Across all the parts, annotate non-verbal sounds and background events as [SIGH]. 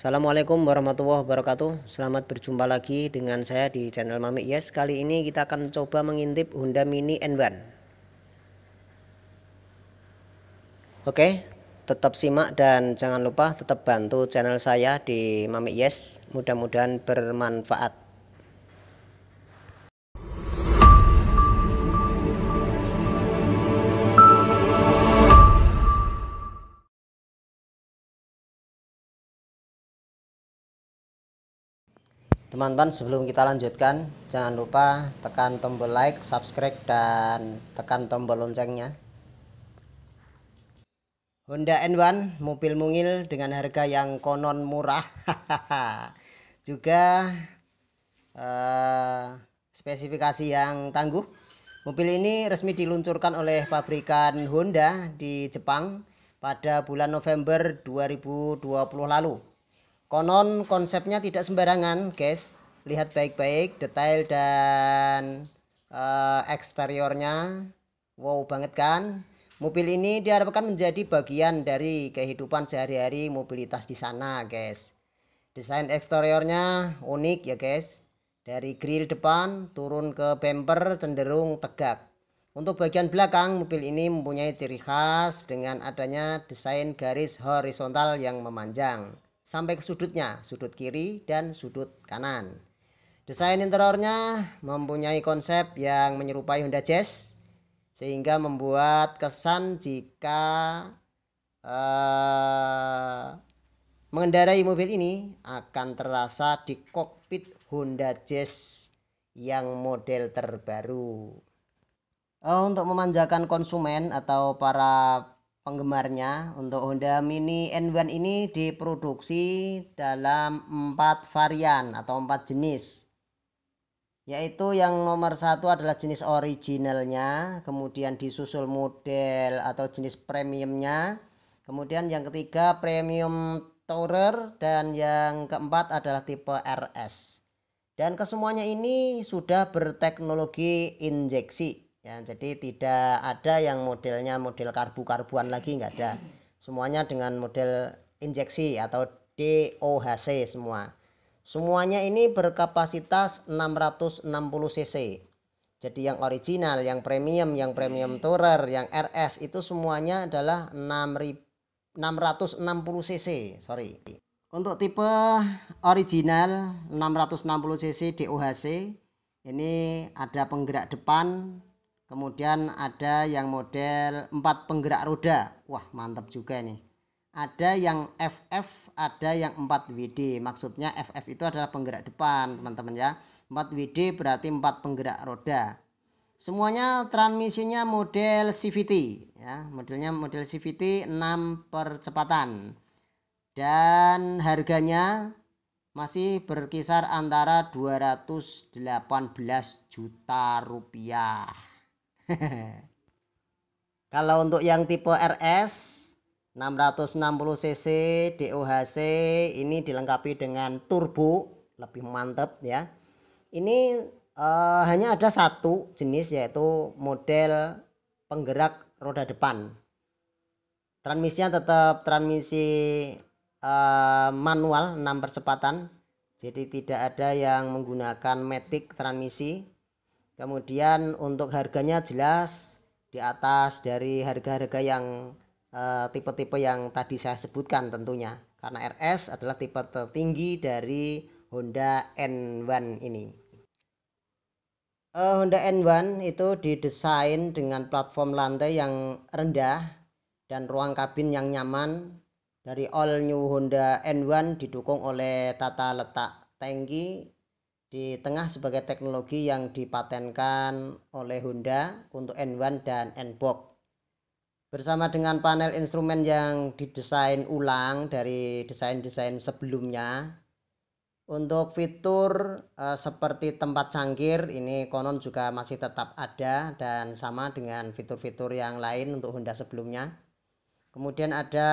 Assalamualaikum warahmatullahi wabarakatuh Selamat berjumpa lagi dengan saya di channel Mami Yes Kali ini kita akan coba mengintip Honda Mini N1 Oke tetap simak dan jangan lupa tetap bantu channel saya di Mami Yes Mudah-mudahan bermanfaat Teman-teman sebelum kita lanjutkan jangan lupa tekan tombol like, subscribe dan tekan tombol loncengnya. Honda N1 mobil mungil dengan harga yang konon murah. [LAUGHS] Juga eh, spesifikasi yang tangguh. Mobil ini resmi diluncurkan oleh pabrikan Honda di Jepang pada bulan November 2020 lalu. Konon konsepnya tidak sembarangan, guys. Lihat baik-baik detail dan uh, eksteriornya. Wow banget kan? Mobil ini diharapkan menjadi bagian dari kehidupan sehari-hari mobilitas di sana, guys. Desain eksteriornya unik ya, guys. Dari grill depan turun ke bumper cenderung tegak. Untuk bagian belakang, mobil ini mempunyai ciri khas dengan adanya desain garis horizontal yang memanjang sampai ke sudutnya, sudut kiri dan sudut kanan. Desain interiornya mempunyai konsep yang menyerupai Honda Jazz sehingga membuat kesan jika uh, mengendarai mobil ini akan terasa di kokpit Honda Jazz yang model terbaru. Eh, untuk memanjakan konsumen atau para penggemarnya untuk Honda Mini N1 ini diproduksi dalam empat varian atau empat jenis yaitu yang nomor satu adalah jenis originalnya kemudian disusul model atau jenis premiumnya kemudian yang ketiga premium tourer dan yang keempat adalah tipe RS dan kesemuanya ini sudah berteknologi injeksi ya jadi tidak ada yang modelnya model karbu-karbuan lagi nggak ada semuanya dengan model injeksi atau DOHC semua semuanya ini berkapasitas 660 cc jadi yang original, yang premium, yang premium tourer, yang RS itu semuanya adalah 660 cc, sorry. Untuk tipe original 660 cc DOHC ini ada penggerak depan Kemudian ada yang model 4 penggerak roda. Wah, mantap juga ini. Ada yang FF, ada yang 4WD. Maksudnya FF itu adalah penggerak depan, teman-teman ya. 4WD berarti 4 penggerak roda. Semuanya transmisinya model CVT ya. Modelnya model CVT 6 percepatan. Dan harganya masih berkisar antara 218 juta rupiah. [LAUGHS] Kalau untuk yang tipe RS 660 cc DOHC ini dilengkapi dengan turbo lebih mantep ya. Ini uh, hanya ada satu jenis yaitu model penggerak roda depan. Transmisinya tetap transmisi uh, manual 6 percepatan. Jadi tidak ada yang menggunakan matic transmisi kemudian untuk harganya jelas di atas dari harga-harga yang eh, tipe-tipe uh, yang tadi saya sebutkan tentunya karena RS adalah tipe tertinggi dari Honda N1 ini uh, Honda N1 itu didesain dengan platform lantai yang rendah dan ruang kabin yang nyaman dari all new Honda N1 didukung oleh tata letak tangki di tengah sebagai teknologi yang dipatenkan oleh Honda untuk N1 dan N-Box. Bersama dengan panel instrumen yang didesain ulang dari desain-desain sebelumnya, untuk fitur eh, seperti tempat cangkir ini konon juga masih tetap ada dan sama dengan fitur-fitur yang lain untuk Honda sebelumnya. Kemudian ada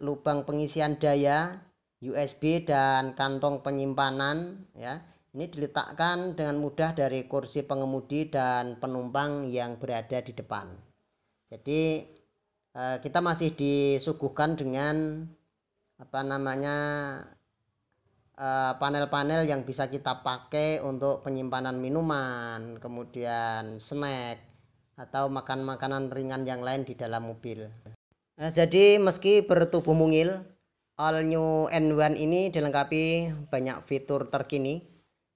lubang pengisian daya, USB dan kantong penyimpanan ya. Ini diletakkan dengan mudah dari kursi pengemudi dan penumpang yang berada di depan. Jadi eh, kita masih disuguhkan dengan apa namanya eh, panel-panel yang bisa kita pakai untuk penyimpanan minuman, kemudian snack atau makan makanan ringan yang lain di dalam mobil. Nah, jadi meski bertubuh mungil, All New N1 ini dilengkapi banyak fitur terkini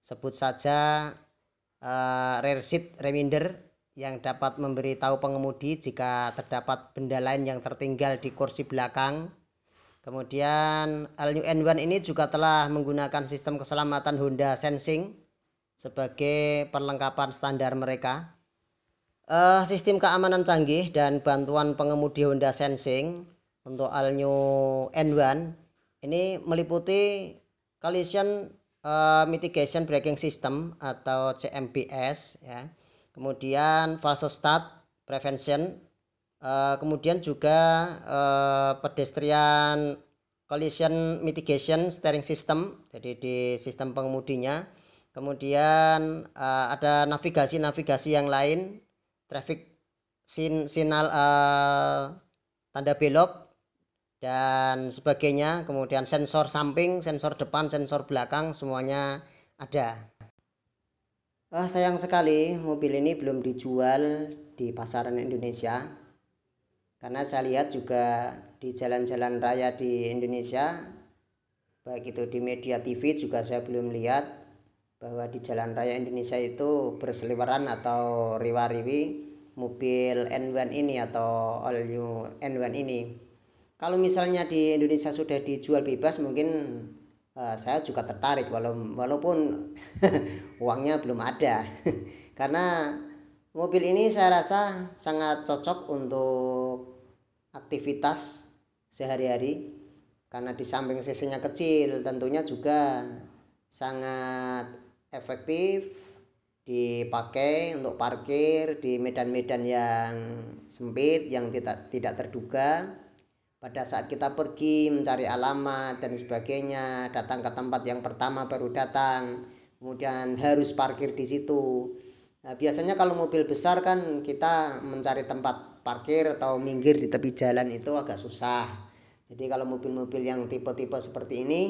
sebut saja uh, rear seat reminder yang dapat memberitahu pengemudi jika terdapat benda lain yang tertinggal di kursi belakang. Kemudian All New N1 ini juga telah menggunakan sistem keselamatan Honda Sensing sebagai perlengkapan standar mereka. Uh, sistem keamanan canggih dan bantuan pengemudi Honda Sensing untuk All New N1 ini meliputi collision Eh, mitigation braking system atau CMBS ya. Kemudian start prevention uh, kemudian juga uh, pedestrian collision mitigation steering system jadi di sistem pengemudinya kemudian uh, ada navigasi-navigasi yang lain traffic sin sinal uh, tanda belok dan sebagainya kemudian sensor samping sensor depan sensor belakang semuanya ada Wah oh, sayang sekali mobil ini belum dijual di pasaran Indonesia karena saya lihat juga di jalan-jalan raya di Indonesia baik itu di media TV juga saya belum lihat bahwa di jalan raya Indonesia itu berseliweran atau riwa-riwi mobil N1 ini atau all new N1 ini kalau misalnya di Indonesia sudah dijual bebas mungkin uh, saya juga tertarik walau, walaupun [LAUGHS] uangnya belum ada [LAUGHS] karena mobil ini saya rasa sangat cocok untuk aktivitas sehari-hari karena di samping cc-nya kecil tentunya juga sangat efektif dipakai untuk parkir di medan-medan yang sempit yang tidak tidak terduga pada saat kita pergi mencari alamat dan sebagainya, datang ke tempat yang pertama baru datang, kemudian harus parkir di situ. Nah, biasanya kalau mobil besar kan kita mencari tempat parkir atau minggir di tepi jalan itu agak susah. Jadi kalau mobil-mobil yang tipe-tipe seperti ini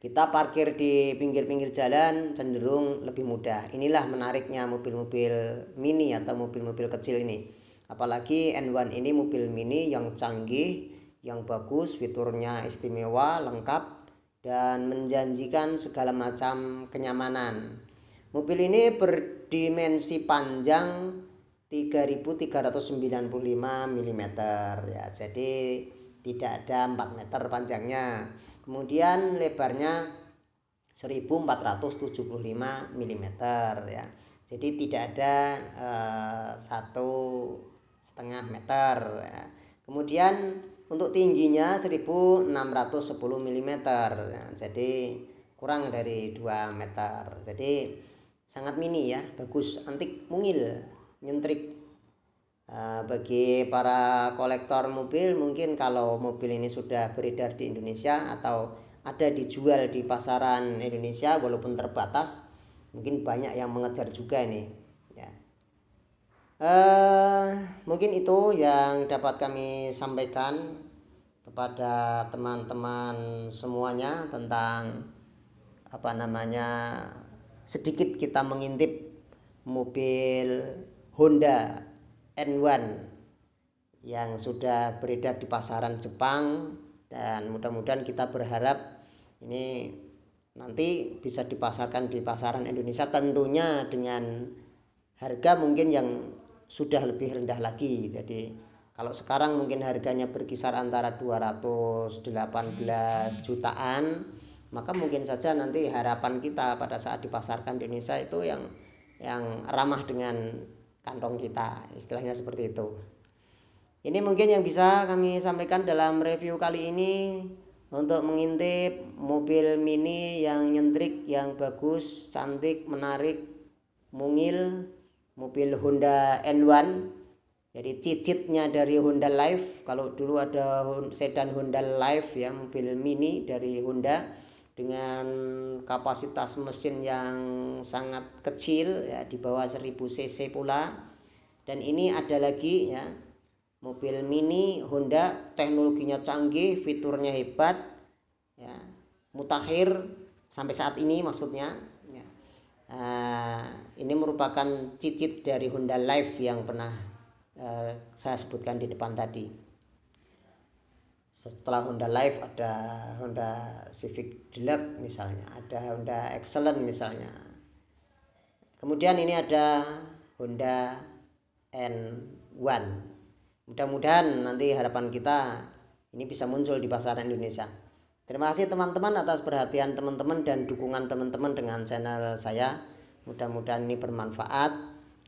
kita parkir di pinggir-pinggir jalan cenderung lebih mudah. Inilah menariknya mobil-mobil mini atau mobil-mobil kecil ini Apalagi N1 ini mobil mini yang canggih, yang bagus, fiturnya istimewa, lengkap, dan menjanjikan segala macam kenyamanan. Mobil ini berdimensi panjang 3395 mm ya. Jadi tidak ada 4 meter panjangnya. Kemudian lebarnya 1475 mm ya. Jadi tidak ada eh, satu setengah meter ya. kemudian untuk tingginya 1610 mm ya. jadi kurang dari 2 meter jadi sangat mini ya bagus antik mungil nyentrik e, bagi para kolektor mobil mungkin kalau mobil ini sudah beredar di Indonesia atau ada dijual di pasaran Indonesia walaupun terbatas mungkin banyak yang mengejar juga ini Eh, mungkin itu yang dapat kami sampaikan kepada teman-teman semuanya tentang apa namanya sedikit kita mengintip mobil Honda N1 yang sudah beredar di pasaran Jepang dan mudah-mudahan kita berharap ini nanti bisa dipasarkan di pasaran Indonesia tentunya dengan harga mungkin yang sudah lebih rendah lagi. Jadi kalau sekarang mungkin harganya berkisar antara 218 jutaan, maka mungkin saja nanti harapan kita pada saat dipasarkan di Indonesia itu yang yang ramah dengan kantong kita, istilahnya seperti itu. Ini mungkin yang bisa kami sampaikan dalam review kali ini untuk mengintip mobil mini yang nyentrik, yang bagus, cantik, menarik, mungil, mobil Honda N1 jadi cicitnya dari Honda Life. kalau dulu ada sedan Honda Life ya mobil mini dari Honda dengan kapasitas mesin yang sangat kecil ya di bawah 1000 cc pula dan ini ada lagi ya mobil mini Honda teknologinya canggih fiturnya hebat ya mutakhir sampai saat ini maksudnya Eh, ini merupakan cicit dari Honda Life yang pernah eh, saya sebutkan di depan tadi setelah Honda Life ada Honda Civic Deluxe misalnya ada Honda Excellent misalnya kemudian ini ada Honda N1 mudah-mudahan nanti harapan kita ini bisa muncul di pasaran Indonesia Terima kasih teman-teman atas perhatian teman-teman dan dukungan teman-teman dengan channel saya. Mudah-mudahan ini bermanfaat.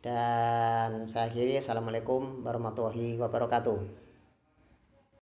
Dan saya akhiri. Assalamualaikum warahmatullahi wabarakatuh.